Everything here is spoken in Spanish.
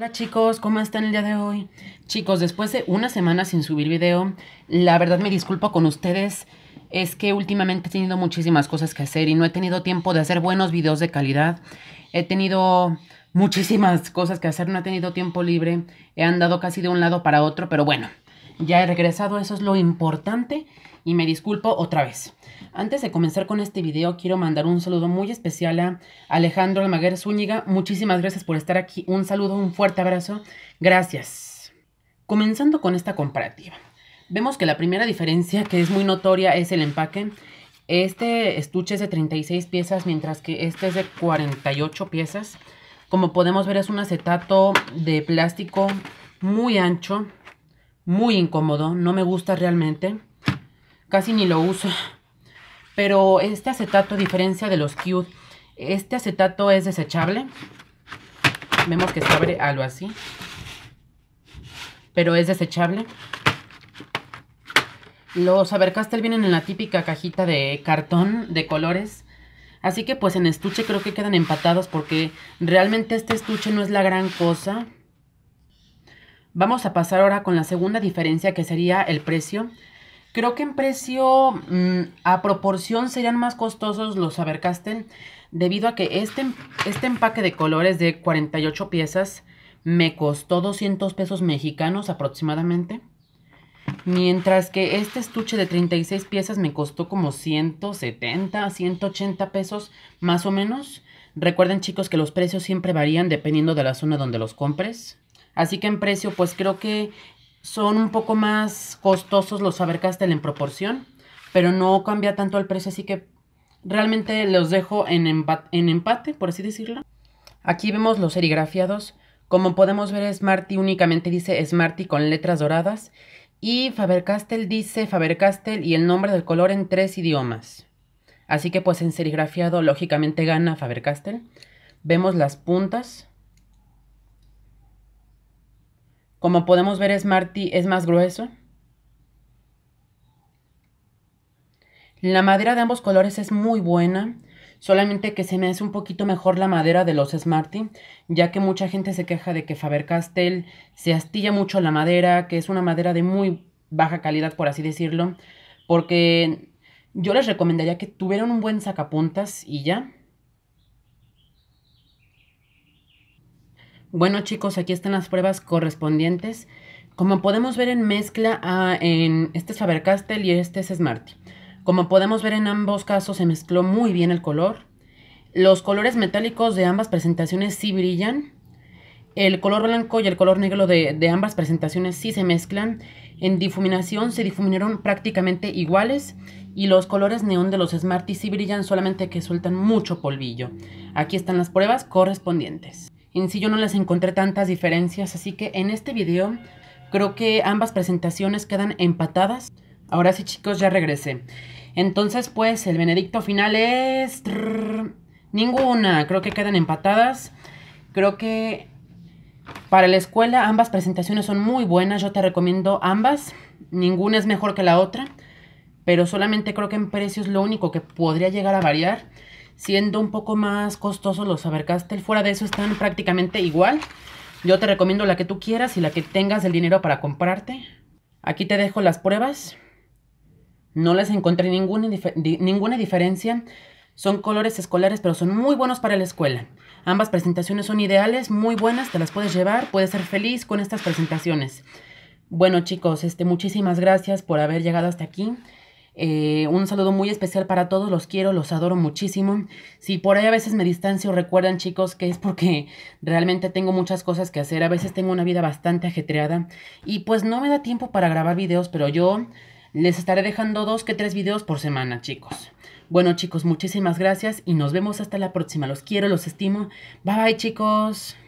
Hola chicos, ¿cómo están el día de hoy? Chicos, después de una semana sin subir video, la verdad me disculpo con ustedes. Es que últimamente he tenido muchísimas cosas que hacer y no he tenido tiempo de hacer buenos videos de calidad. He tenido muchísimas cosas que hacer, no he tenido tiempo libre. He andado casi de un lado para otro, pero bueno, ya he regresado, eso es lo importante y me disculpo otra vez. Antes de comenzar con este video, quiero mandar un saludo muy especial a Alejandro Almaguer Zúñiga. Muchísimas gracias por estar aquí. Un saludo, un fuerte abrazo. Gracias. Comenzando con esta comparativa. Vemos que la primera diferencia que es muy notoria es el empaque. Este estuche es de 36 piezas, mientras que este es de 48 piezas. Como podemos ver es un acetato de plástico muy ancho muy incómodo, no me gusta realmente, casi ni lo uso. Pero este acetato, a diferencia de los Cute, este acetato es desechable. Vemos que se abre algo así. Pero es desechable. Los Abercastel vienen en la típica cajita de cartón de colores. Así que pues en estuche creo que quedan empatados porque realmente este estuche no es la gran cosa. Vamos a pasar ahora con la segunda diferencia que sería el precio. Creo que en precio mm, a proporción serían más costosos los Sabercasten debido a que este, este empaque de colores de 48 piezas me costó 200 pesos mexicanos aproximadamente. Mientras que este estuche de 36 piezas me costó como 170, 180 pesos más o menos. Recuerden chicos que los precios siempre varían dependiendo de la zona donde los compres. Así que en precio, pues creo que son un poco más costosos los Faber-Castell en proporción, pero no cambia tanto el precio, así que realmente los dejo en, empate, por así decirlo. Aquí vemos los serigrafiados. Como podemos ver, Smarty únicamente dice Smarty con letras doradas y Faber-Castell dice Faber-Castell y el nombre del color en tres idiomas. Así que pues en serigrafiado lógicamente gana Faber-Castell. Vemos las puntas, Como podemos ver, Smarty es más grueso. La madera de ambos colores es muy buena, solamente que se me hace un poquito mejor la madera de los Smarty, ya que mucha gente se queja de que Faber-Castell se astilla mucho la madera, que es una madera de muy baja calidad, por así decirlo, porque yo les recomendaría que tuvieran un buen sacapuntas y ya, Bueno chicos, aquí están las pruebas correspondientes. Como podemos ver en mezcla, ah, en, este es Faber-Castell y este es Smarty. Como podemos ver en ambos casos se mezcló muy bien el color. Los colores metálicos de ambas presentaciones sí brillan. El color blanco y el color negro de, ambas presentaciones sí se mezclan. En difuminación se difuminaron prácticamente iguales y los colores neón de los Smarty sí brillan solamente que sueltan mucho polvillo. Aquí están las pruebas correspondientes. En sí yo no les encontré tantas diferencias, así que en este video creo que ambas presentaciones quedan empatadas. Ahora sí chicos, ya regresé. Entonces pues el benedicto final es... Ninguna, creo que quedan empatadas. Creo que para la escuela ambas presentaciones son muy buenas, yo te recomiendo ambas. Ninguna es mejor que la otra, pero solamente creo que en precio es lo único que podría llegar a variar siendo un poco más costoso los faber Fuera de eso están prácticamente igual. Yo te recomiendo la que tú quieras y la que tengas el dinero para comprarte. Aquí te dejo las pruebas. No las encontré ninguna, ninguna diferencia. Son colores escolares, pero son muy buenos para la escuela. Ambas presentaciones son ideales, muy buenas, te las puedes llevar, puedes ser feliz con estas presentaciones. Bueno chicos, este, muchísimas gracias por haber llegado hasta aquí. Eh, un saludo muy especial para todos, los quiero, los adoro muchísimo. Si por ahí a veces me distancio, recuerdan chicos que es porque realmente tengo muchas cosas que hacer, a veces tengo una vida bastante ajetreada y pues no me da tiempo para grabar videos, pero yo les estaré dejando dos que tres videos por semana chicos. Bueno chicos, muchísimas gracias y nos vemos hasta la próxima, los quiero, los estimo. Bye bye chicos.